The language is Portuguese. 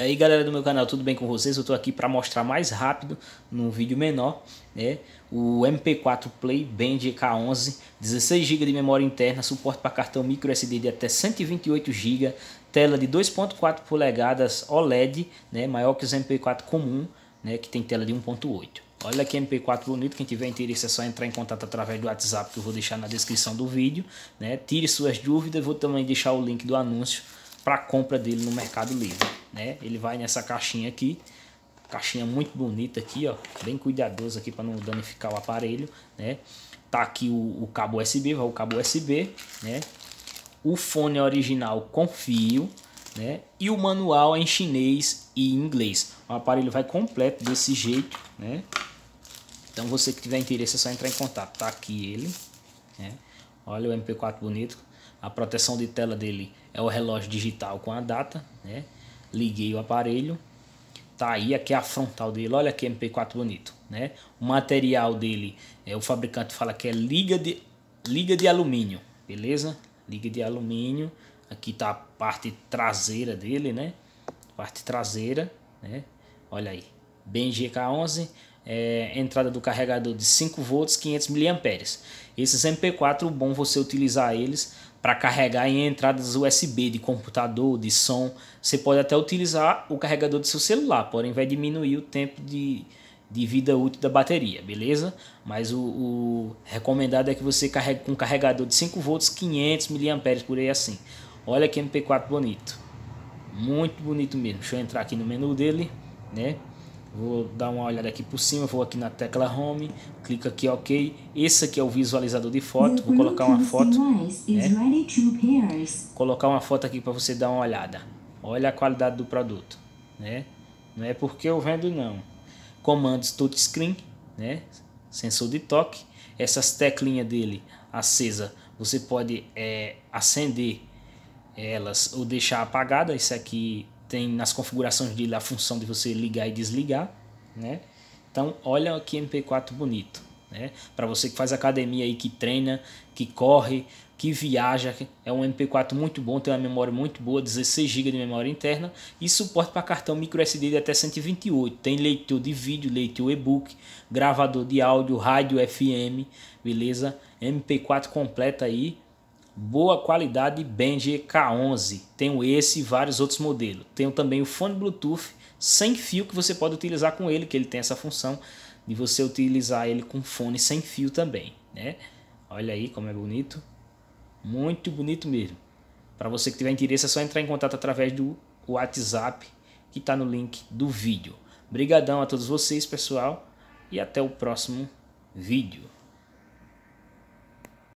E aí galera do meu canal, tudo bem com vocês? Eu tô aqui para mostrar mais rápido, num vídeo menor, né? O MP4 Play Band EK11, 16GB de memória interna, suporte para cartão microSD de até 128GB, tela de 2.4 polegadas OLED, né? Maior que os MP4 comum, né? Que tem tela de 1.8. Olha que MP4 bonito, quem tiver interesse é só entrar em contato através do WhatsApp que eu vou deixar na descrição do vídeo, né? Tire suas dúvidas, vou também deixar o link do anúncio para compra dele no Mercado Livre né? Ele vai nessa caixinha aqui, caixinha muito bonita aqui, ó, bem cuidadoso aqui para não danificar o aparelho, né? Tá aqui o, o cabo USB, vai o cabo USB, né? O fone original com fio, né? E o manual é em chinês e inglês. O aparelho vai completo desse jeito, né? Então você que tiver interesse é só entrar em contato. Tá aqui ele, né? Olha o MP4 bonito. A proteção de tela dele é o relógio digital com a data, né? Liguei o aparelho, tá aí, aqui é a frontal dele, olha que MP4 bonito, né? O material dele, é, o fabricante fala que é liga de, liga de alumínio, beleza? Liga de alumínio, aqui tá a parte traseira dele, né? Parte traseira, né? Olha aí, bem GK11, é, entrada do carregador de 5 volts, 500 mAh. Esses MP4, bom você utilizar eles para carregar em entradas USB de computador, de som. Você pode até utilizar o carregador do seu celular, porém vai diminuir o tempo de, de vida útil da bateria, beleza? Mas o, o recomendado é que você carregue com um carregador de 5 volts, 500 mAh por aí assim. Olha que MP4 bonito. Muito bonito mesmo. Deixa eu entrar aqui no menu dele, né? Vou dar uma olhada aqui por cima, vou aqui na tecla Home, clico aqui OK. Esse aqui é o visualizador de foto, vou colocar uma foto, né? Colocar uma foto aqui para você dar uma olhada. Olha a qualidade do produto, né? Não é porque eu vendo não. Comandos touchscreen, né? Sensor de toque. Essas teclinhas dele acesa, você pode é, acender elas ou deixar apagada. Isso aqui tem nas configurações dele a função de você ligar e desligar, né? Então, olha que MP4 bonito, né? Para você que faz academia aí, que treina, que corre, que viaja, é um MP4 muito bom, tem uma memória muito boa, 16 GB de memória interna e suporte para cartão microSD de até 128. Tem leitor de vídeo, leitor e-book, gravador de áudio, rádio FM, beleza? MP4 completa aí, boa qualidade Band K11. Tenho esse e vários outros modelos. Tenho também o fone Bluetooth sem fio que você pode utilizar com ele, que ele tem essa função de você utilizar ele com fone sem fio também, né? Olha aí como é bonito. Muito bonito mesmo. Para você que tiver interesse é só entrar em contato através do WhatsApp que está no link do vídeo. Obrigadão a todos vocês, pessoal, e até o próximo vídeo.